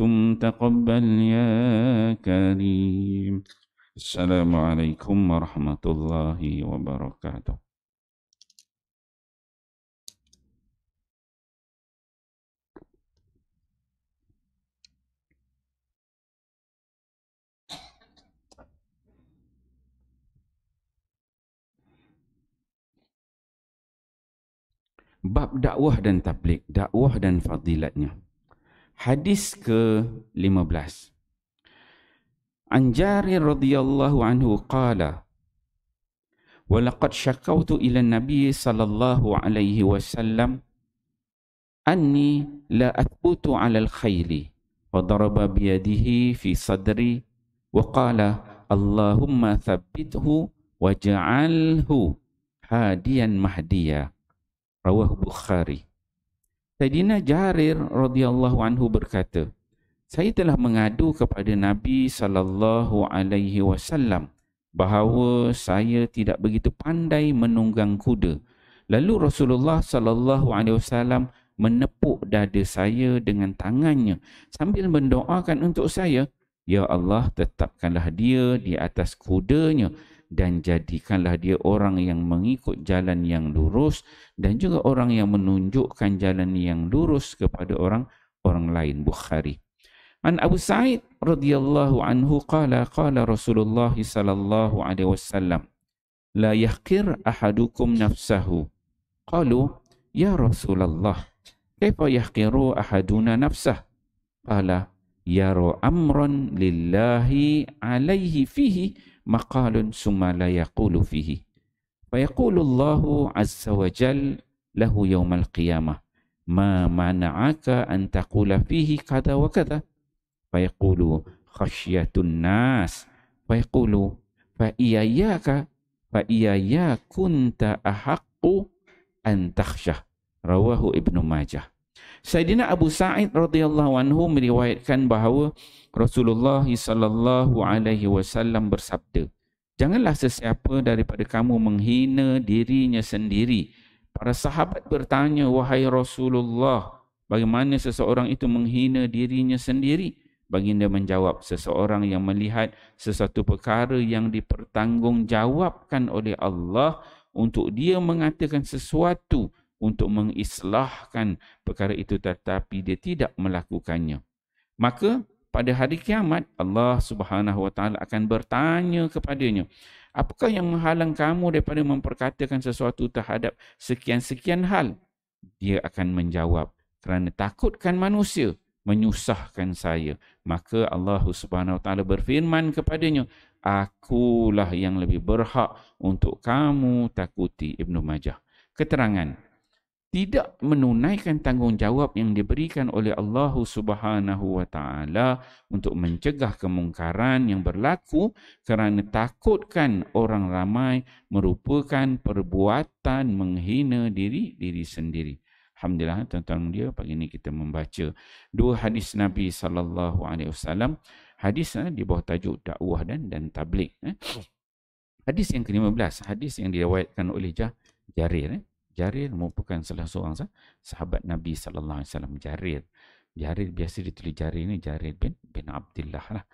منكم تقبل يا كريم السلام عليكم ورحمة الله وبركاته Bab dakwah dan tablik, dakwah dan fadilatnya. Hadis ke-15. An Jarir radhiyallahu anhu qala Walaqad syakawtu ila Nabi sallallahu alaihi wasallam anni la atbutu ala al-khayli wa daraba biyadihi fi sadri wa qala Allahumma thabbithu wajalhu ja'alhu hadiyan mahdiya rawahu bukhari Sayyidina Jarir radhiyallahu anhu berkata, saya telah mengadu kepada Nabi sallallahu alaihi wasallam bahawa saya tidak begitu pandai menunggang kuda. Lalu Rasulullah sallallahu alaihi wasallam menepuk dada saya dengan tangannya sambil mendoakan untuk saya, "Ya Allah, tetapkanlah dia di atas kudanya." dan jadikanlah dia orang yang mengikut jalan yang lurus dan juga orang yang menunjukkan jalan yang lurus kepada orang orang lain Bukhari. An Abu Sa'id radhiyallahu anhu qala qala Rasulullah sallallahu alaihi wasallam la yahqir ahadukum nafsahu. Qalu ya Rasulullah kaifa yahqiru ahaduna nafsah? Qala yaru amran lillahi alaihi fihi مقال ثم لا يقول فيه فيقول الله عز وجل له يوم القيامة ما منعك أن تقول فيه كذا وكذا فيقول خشية الناس فيقول فإياك فإياك كنت أحق أن تخشى رواه ابن ماجه Sayyidina Abu Sa'id radhiyallahu anhu meriwayatkan bahawa Rasulullah sallallahu alaihi wasallam bersabda, "Janganlah sesiapa daripada kamu menghina dirinya sendiri." Para sahabat bertanya, "Wahai Rasulullah, bagaimana seseorang itu menghina dirinya sendiri?" Baginda menjawab, "Seseorang yang melihat sesuatu perkara yang dipertanggungjawabkan oleh Allah untuk dia mengatakan sesuatu untuk mengislahkan perkara itu tetapi dia tidak melakukannya. Maka pada hari kiamat Allah Subhanahu Wa Taala akan bertanya kepadanya, apakah yang menghalang kamu daripada memperkatakan sesuatu terhadap sekian-sekian hal? Dia akan menjawab, kerana takutkan manusia menyusahkan saya. Maka Allah Subhanahu Wa Taala berfirman kepadanya, akulah yang lebih berhak untuk kamu takuti Ibnu Majah. Keterangan tidak menunaikan tanggungjawab yang diberikan oleh Allah Subhanahu wa taala untuk mencegah kemungkaran yang berlaku kerana takutkan orang ramai merupakan perbuatan menghina diri diri sendiri. Alhamdulillah tuan-tuan dia pagi ini kita membaca dua hadis Nabi sallallahu alaihi wasallam. Hadis eh, di bawah tajuk dakwah dan dan tabligh. Eh. Hadis yang ke-15, hadis yang diriwayatkan oleh Jah Jarir. Eh? Jarir merupakan salah seorang sahabat Nabi sallallahu alaihi wasallam Jarir. Jarir biasa ditulis Jarir ni Jarir bin bin Abdullah lah.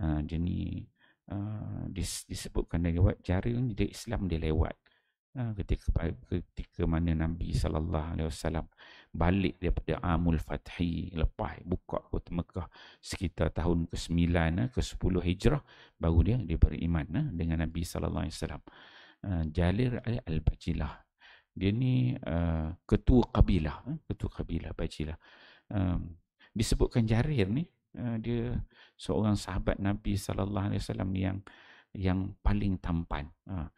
Ah uh, uh, dis, disebutkan dari lewat Jarir ni dia Islam dia lewat. Uh, ketika ketika mana Nabi sallallahu alaihi wasallam balik daripada Amul Fathi lepas buka kota Mekah sekitar tahun ke-9 ah, ke-10 Hijrah baru dia diberi iman dengan Nabi sallallahu alaihi wasallam. Jalir Al-Bajilah dia ni uh, ketua kabilah eh, ketua kabilah bajilah um, disebutkan Jarir ni uh, dia seorang sahabat Nabi sallallahu alaihi wasallam yang yang paling tampan uh,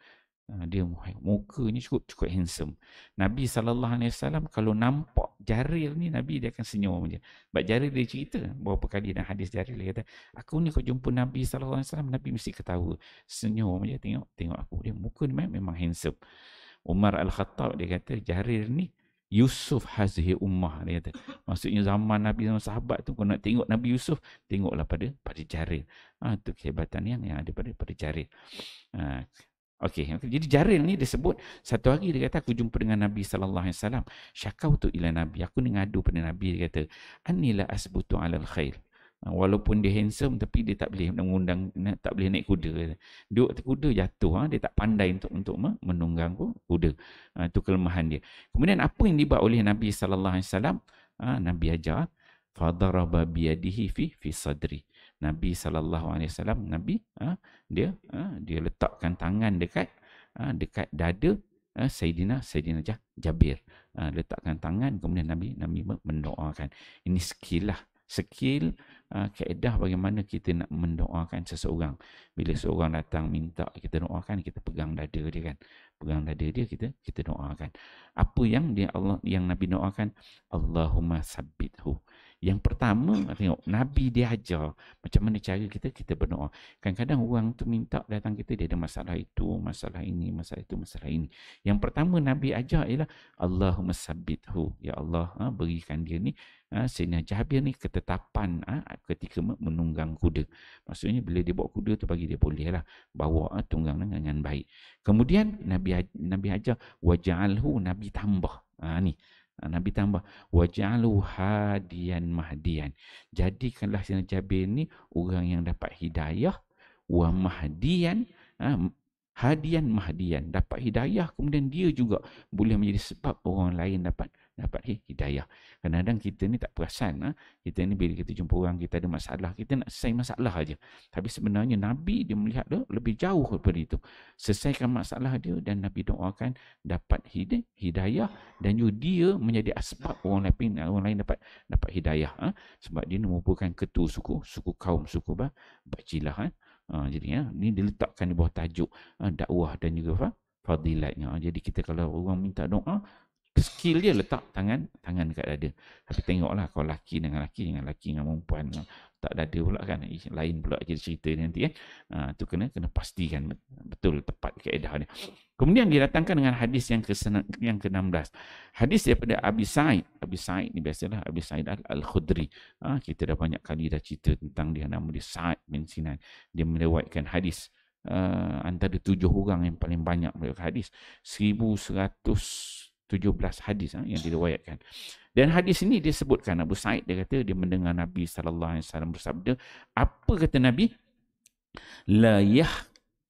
uh, dia muka ni cukup cukup handsome Nabi sallallahu alaihi wasallam kalau nampak Jarir ni Nabi dia akan senyum je sebab Jarir dia cerita berapa kali dalam hadis Jarir dia kata aku ni kau jumpa Nabi sallallahu alaihi wasallam Nabi mesti ketawa senyum je tengok tengok aku dia muka ni memang handsome Umar Al-Khattab dia kata Jarir ni Yusuf hazihi ummah dia kata. Maksudnya zaman Nabi dan sahabat tu kau nak tengok Nabi Yusuf tengoklah pada pada Jarir. Ha ah, tu kehebatan yang yang ada pada pada Jarir. Ha ah, okey okay. jadi Jarir ni disebut satu hari dia kata aku jumpa dengan Nabi sallallahu alaihi wasallam. Syakau tu ila Nabi aku ni ngadu pada Nabi dia kata anila asbutu alal khair. Ha, walaupun dia handsome tapi dia tak boleh mengundang tak boleh naik kuda. Dia tu kuda jatuh ha? dia tak pandai untuk untuk menunggang kuda. Ha, itu kelemahan dia. Kemudian apa yang dibuat oleh Nabi sallallahu alaihi wasallam? Ha, Nabi ajar fadaraba biyadihi fi fi sadri. Nabi sallallahu alaihi wasallam Nabi ha? dia ha? dia letakkan tangan dekat ha? dekat dada ha? Sayyidina Sayyidina Jabir. Ha? letakkan tangan kemudian Nabi Nabi mendoakan. Ini skill skill ah, kaedah bagaimana kita nak mendoakan seseorang bila seseorang datang minta kita doakan kita pegang dada dia kan pegang dada dia kita kita doakan apa yang dia Allah yang Nabi doakan Allahumma sabbithu yang pertama tengok Nabi dia ajar macam mana cara kita kita berdoa. Kadang-kadang orang tu minta datang kita dia ada masalah itu, masalah ini, masalah itu, masalah ini. Yang pertama Nabi ajar ialah Allahumma sabbithu. Ya Allah, ha, berikan dia ni ha, Sayyidina Jabir ni ketetapan ha, ketika menunggang kuda. Maksudnya bila dia bawa kuda tu bagi dia boleh lah bawa ha, tunggang dengan, dengan baik. Kemudian Nabi Nabi ajar wajalhu Nabi tambah. Ha, ni Ah, Nabi tambah waj'alu hadian mahdian. Jadikanlah Sina Jabir ni orang yang dapat hidayah wa mahdian ah, hadian mahdian dapat hidayah kemudian dia juga boleh menjadi sebab orang lain dapat dapat hidayah. Kadang-kadang kita ni tak perasan. Ha? Kita ni bila kita jumpa orang, kita ada masalah. Kita nak selesai masalah aja. Tapi sebenarnya Nabi dia melihat dia lebih jauh daripada itu. Selesaikan masalah dia dan Nabi doakan dapat hidayah. Dan juga dia menjadi asbab orang lain, orang lain dapat dapat hidayah. Ha? Sebab dia merupakan ketua suku, suku kaum, suku bah, bacilah. Ha? Eh. Ah, ha, jadi ya, ini diletakkan di bawah tajuk ha, dakwah dan juga apa fadilatnya. Jadi kita kalau orang minta doa, skill dia letak tangan tangan dekat dada. Tapi tengoklah kau laki dengan laki dengan laki dengan perempuan ah, tak dada pula kan. Eh, lain pula kita cerita nanti eh. Ha, tu kena kena pastikan betul tepat kaedah ni. Kemudian datangkan dengan hadis yang ke yang ke-16. Hadis daripada Abi Said. Abi Said ni biasalah Abi Said Al-Khudri. Ha, kita dah banyak kali dah cerita tentang dia nama dia Said bin Sinan. Dia melewatkan hadis uh, antara tujuh orang yang paling banyak melewatkan hadis. 1100 17 hadis ha, yang diriwayatkan. Dan hadis ini dia sebutkan Abu Said dia kata dia mendengar Nabi sallallahu alaihi wasallam bersabda, apa kata Nabi? La yah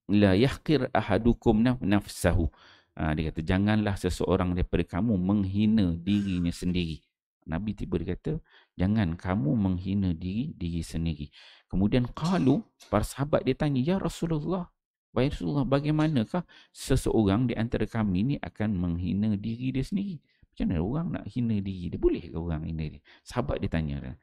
la yahqir ahadukum nafsahu. Ha, dia kata janganlah seseorang daripada kamu menghina dirinya sendiri. Nabi tiba dia kata jangan kamu menghina diri diri sendiri. Kemudian qalu para sahabat dia tanya ya Rasulullah Wahai Rasulullah, bagaimanakah seseorang di antara kami ni akan menghina diri dia sendiri? Macam mana orang nak hina diri dia? Boleh ke orang hina dia? Sahabat dia tanya. Kan.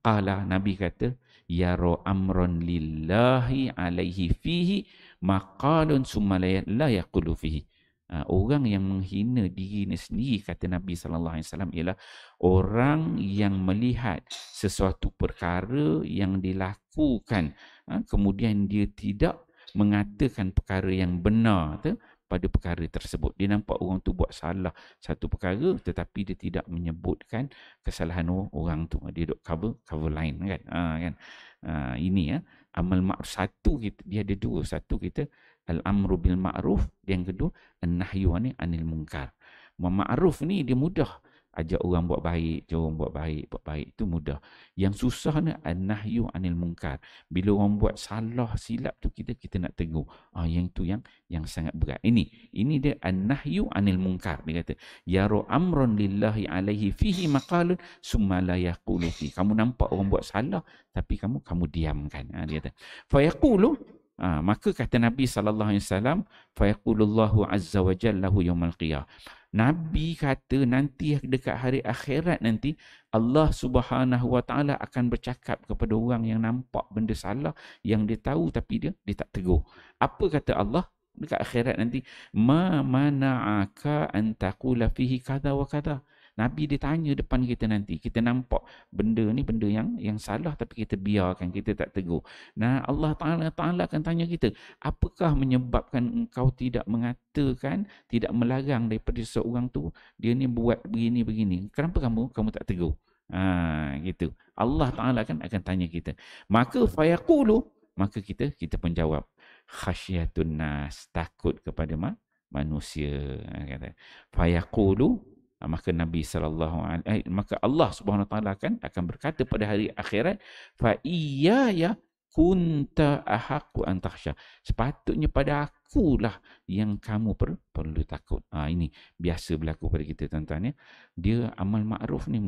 Qala Nabi kata, Ya ro amran lillahi alaihi fihi maqalun summa ya-, la yaqulu fihi. Ah, orang yang menghina diri ni sendiri kata Nabi sallallahu alaihi wasallam ialah orang yang melihat sesuatu perkara yang dilakukan ah, kemudian dia tidak mengatakan perkara yang benar tu pada perkara tersebut. Dia nampak orang tu buat salah satu perkara tetapi dia tidak menyebutkan kesalahan orang tu. Dia duk cover cover lain kan. Ha kan. Ha, ini ya amal ma'ruf satu kita dia ada dua. Satu kita al amru bil ma'ruf, yang kedua an nahyu anil munkar. Ma'ruf ni dia mudah ajak orang buat baik, jom buat baik, buat baik. Itu mudah. Yang susah ni nahyu anil mungkar. Bila orang buat salah silap tu kita kita nak tengok. Ah yang tu yang yang sangat berat. Ini ini dia anahyu anil mungkar dia kata. Ya ro amrun lillahi alaihi fihi maqalun summa la yaqulu fi. Kamu nampak orang buat salah tapi kamu kamu diamkan. Ah dia kata. Fa yaqulu Ha, ah, maka kata Nabi sallallahu alaihi wasallam fa yaqulullahu azza wajalla jalla lahu qiyamah Nabi kata nanti dekat hari akhirat nanti Allah Subhanahu Wa Taala akan bercakap kepada orang yang nampak benda salah yang dia tahu tapi dia dia tak tegur. Apa kata Allah dekat akhirat nanti? Ma mana'aka an taqula fihi kadha wa kadha? Nabi dia tanya depan kita nanti. Kita nampak benda ni benda yang yang salah tapi kita biarkan, kita tak tegur. Nah, Allah Taala Taala akan tanya kita, apakah menyebabkan engkau tidak mengatakan, tidak melarang daripada seorang tu dia ni buat begini begini? Kenapa kamu kamu tak tegur? Ha, gitu. Allah Taala kan akan tanya kita. Maka fayaqulu, maka kita kita pun jawab khasyiatun nas takut kepada ma- manusia ha, kata fayaqulu Ah, maka Nabi sallallahu alaihi eh, maka Allah Subhanahu taala akan akan berkata pada hari akhirat fa iya ya kunta ahaqqu an tahsha sepatutnya pada akulah yang kamu per, perlu takut ha, ini biasa berlaku pada kita tuan-tuan ya dia amal ma'ruf ni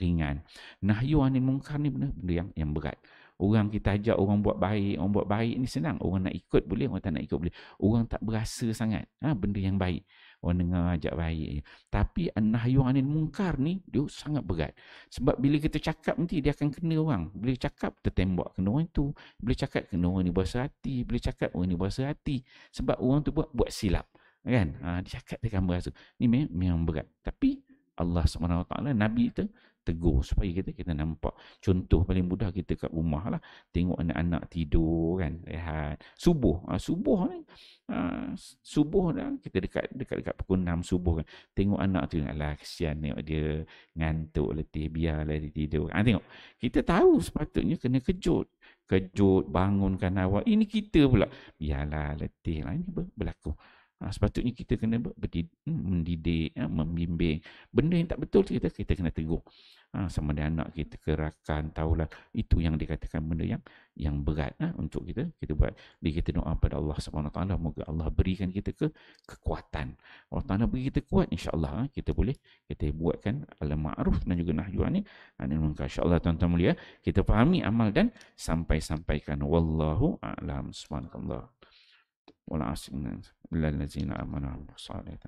ringan nahyu anil munkar ni benda, benda yang yang berat Orang kita ajak orang buat baik, orang buat baik ni senang. Orang nak ikut boleh, orang tak nak ikut boleh. Orang tak berasa sangat ha, benda yang baik orang dengar ajak baik tapi nahyung anil mungkar ni dia sangat berat sebab bila kita cakap nanti dia akan kena orang bila cakap tertembak kena orang tu bila cakap kena orang ni berasa hati bila cakap orang ni berasa hati sebab orang tu buat buat silap kan ha, dia cakap dia akan berasa ni memang berat tapi Allah SWT Nabi itu tegur supaya kita kita nampak contoh paling mudah kita kat rumah lah tengok anak-anak tidur kan rehat subuh ha, subuh ni ha, subuh dah kita dekat dekat dekat pukul 6 subuh kan tengok anak tu lah kesian tengok dia ngantuk letih biarlah dia tidur ha, tengok kita tahu sepatutnya kena kejut kejut bangunkan awak ini kita pula biarlah letih lah ini berlaku Ha, sepatutnya kita kena hmm, mendidik, ya, membimbing. Benda yang tak betul kita kita kena tegur. Ha, sama ada anak kita kerakan, taulah Itu yang dikatakan benda yang yang berat ha, untuk kita. Kita buat, kita doa pada Allah SWT. Moga Allah berikan kita ke kekuatan. Allah Ta'ala beri kita kuat, insyaAllah. Ha, kita boleh, kita buatkan alam ma'ruf dan juga nahjuan ni. Ha, ni maka, insyaAllah tuan-tuan mulia. Kita fahami amal dan sampai-sampaikan. Wallahu a'lam subhanallah. والعصر إلا الذين آمنوا وعملوا الصالحات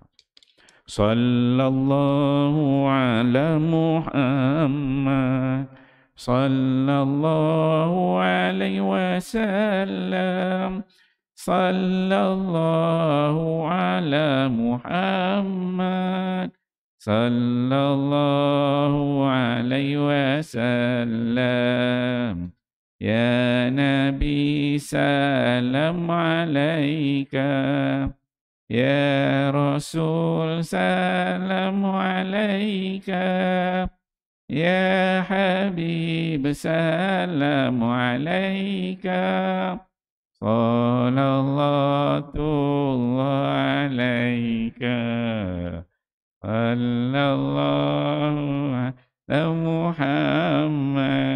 صلى الله على محمد صلى الله عليه وسلم صلى الله على محمد صلى الله عليه وسلم يا نبي سلام عليك يا رسول سلام عليك يا حبيب سلام عليك صلى الله عليك صلى الله على محمد